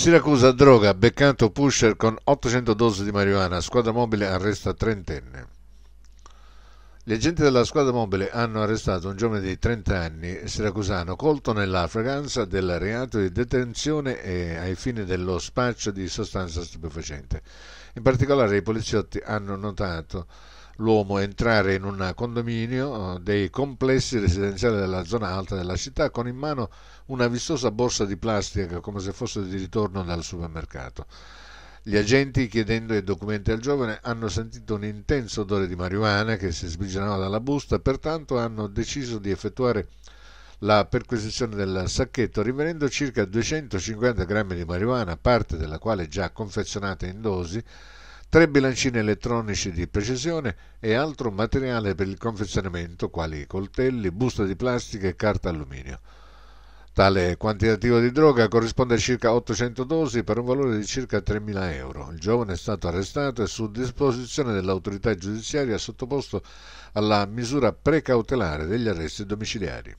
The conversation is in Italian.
Siracusa droga, beccato pusher con 800 dosi di marijuana, squadra mobile arresta trentenne. Gli agenti della squadra mobile hanno arrestato un giovane di 30 anni siracusano colto nella fragranza del reato di detenzione e ai fini dello spaccio di sostanza stupefacente. In particolare i poliziotti hanno notato l'uomo entrare in un condominio eh, dei complessi residenziali della zona alta della città con in mano una vistosa borsa di plastica come se fosse di ritorno dal supermercato. Gli agenti, chiedendo i documenti al giovane, hanno sentito un intenso odore di marijuana che si sbrigionava dalla busta, pertanto hanno deciso di effettuare la perquisizione del sacchetto, rivelando circa 250 grammi di marijuana, parte della quale già confezionata in dosi, tre bilancini elettronici di precisione e altro materiale per il confezionamento quali coltelli, buste di plastica e carta alluminio. Tale quantitativo di droga corrisponde a circa 800 dosi per un valore di circa 3.000 euro. Il giovane è stato arrestato e su disposizione dell'autorità giudiziaria sottoposto alla misura precautelare degli arresti domiciliari.